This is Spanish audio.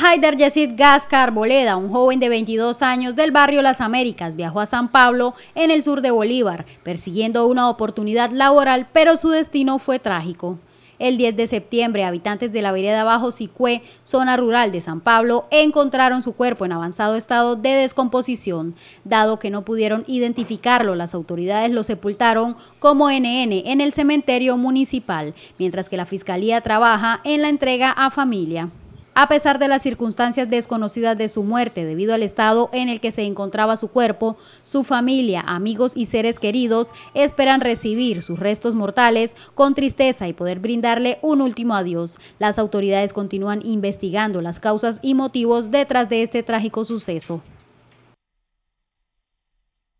Haider Yesid Gascar Boleda, un joven de 22 años del barrio Las Américas, viajó a San Pablo, en el sur de Bolívar, persiguiendo una oportunidad laboral, pero su destino fue trágico. El 10 de septiembre, habitantes de la vereda Bajo Sicué, zona rural de San Pablo, encontraron su cuerpo en avanzado estado de descomposición. Dado que no pudieron identificarlo, las autoridades lo sepultaron como NN en el cementerio municipal, mientras que la fiscalía trabaja en la entrega a familia. A pesar de las circunstancias desconocidas de su muerte debido al estado en el que se encontraba su cuerpo, su familia, amigos y seres queridos esperan recibir sus restos mortales con tristeza y poder brindarle un último adiós. Las autoridades continúan investigando las causas y motivos detrás de este trágico suceso.